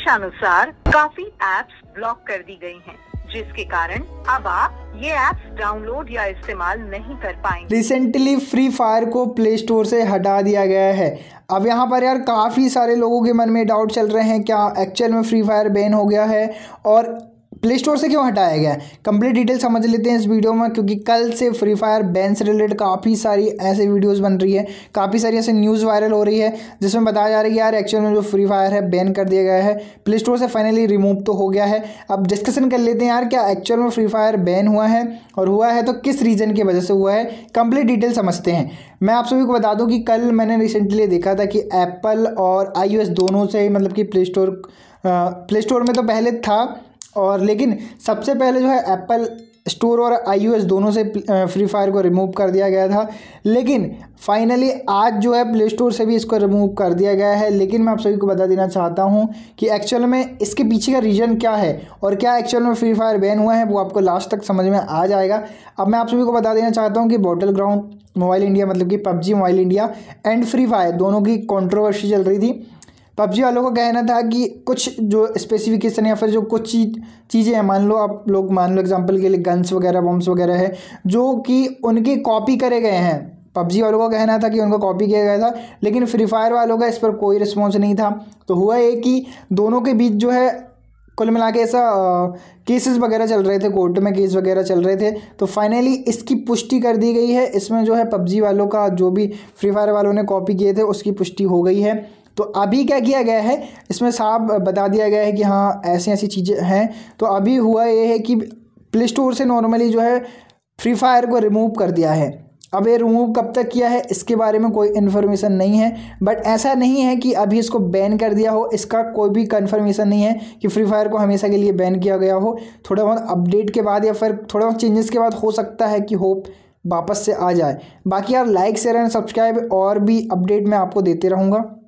निर्देशानुसार काफी apps block कर दी गई हैं, जिसके कारण अब आप ये एप्स डाउनलोड या इस्तेमाल नहीं कर पाएंगे रिसेंटली फ्री फायर को प्ले स्टोर से हटा दिया गया है अब यहाँ पर यार काफ़ी सारे लोगों के मन में डाउट चल रहे हैं क्या एक्चुअल में फ्री फायर बैन हो गया है और प्ले स्टोर से क्यों हटाया गया है कंप्लीट डिटेल समझ लेते हैं इस वीडियो में क्योंकि कल से फ्री फायर बैन से रिलेटेड काफ़ी सारी ऐसे वीडियोस बन रही है काफ़ी सारी ऐसे न्यूज़ वायरल हो रही है जिसमें बताया जा रहा है कि यार एक्चुअल में जो फ्री फायर है बैन कर दिया गया है प्ले स्टोर से फाइनली रिमूव तो हो गया है अब डिस्कशन कर लेते हैं यार क्या एक्चुअल में फ्री फायर बैन हुआ है और हुआ है तो किस रीज़न की वजह से हुआ है कंप्लीट डिटेल समझते हैं मैं आप सभी को बता दूँ कि कल मैंने रिसेंटली देखा था कि एप्पल और आई दोनों से मतलब कि प्ले स्टोर प्ले स्टोर में तो पहले था और लेकिन सबसे पहले जो है एप्पल स्टोर और आई दोनों से फ्री फायर को रिमूव कर दिया गया था लेकिन फाइनली आज जो है प्ले स्टोर से भी इसको रिमूव कर दिया गया है लेकिन मैं आप सभी को बता देना चाहता हूँ कि एक्चुअल में इसके पीछे का रीज़न क्या है और क्या एक्चुअल में फ्री फायर बैन हुआ है वो आपको लास्ट तक समझ में आ जाएगा अब मैं आप सभी को बता देना चाहता हूँ कि बॉटल ग्राउंड मोबाइल इंडिया मतलब कि PUBG mobile India and free fire दोनों की कॉन्ट्रोवर्सी चल रही थी पबजी वालों का कहना था कि कुछ जो स्पेसिफिकेशन या फिर जो कुछ चीज चीज़ें हैं मान लो आप लोग मान लो एग्जांपल के लिए गन्स वगैरह बॉम्ब्स वगैरह है जो कि उनकी कॉपी करे गए हैं पबजी वालों का कहना था कि उनको कॉपी किया गया था लेकिन फ्री फायर वालों का इस पर कोई रिस्पॉन्स नहीं था तो हुआ ये कि दोनों के बीच जो है कुल मिला के ऐसा केसेस वगैरह चल रहे थे कोर्ट में केस वगैरह चल रहे थे तो फाइनली इसकी पुष्टि कर दी गई है इसमें जो है पबजी वालों का जो भी फ्री फायर वालों ने कॉपी किए थे उसकी पुष्टि हो गई है तो अभी क्या किया गया है इसमें साफ बता दिया गया है कि हाँ ऐसी ऐसी चीज़ें हैं तो अभी हुआ ये है कि प्ले स्टोर से नॉर्मली जो है फ्री फायर को रिमूव कर दिया है अब ये रिमूव कब तक किया है इसके बारे में कोई इन्फॉर्मेशन नहीं है बट ऐसा नहीं है कि अभी इसको बैन कर दिया हो इसका कोई भी कन्फर्मेशन नहीं है कि फ्री फायर को हमेशा के लिए बैन किया गया हो थोड़ा बहुत अपडेट के बाद या फिर थोड़ा बहुत चेंजेस के बाद हो सकता है कि होप वापस से आ जाए बाकी यार लाइक शेयर एंड सब्सक्राइब और भी अपडेट मैं आपको देते रहूँगा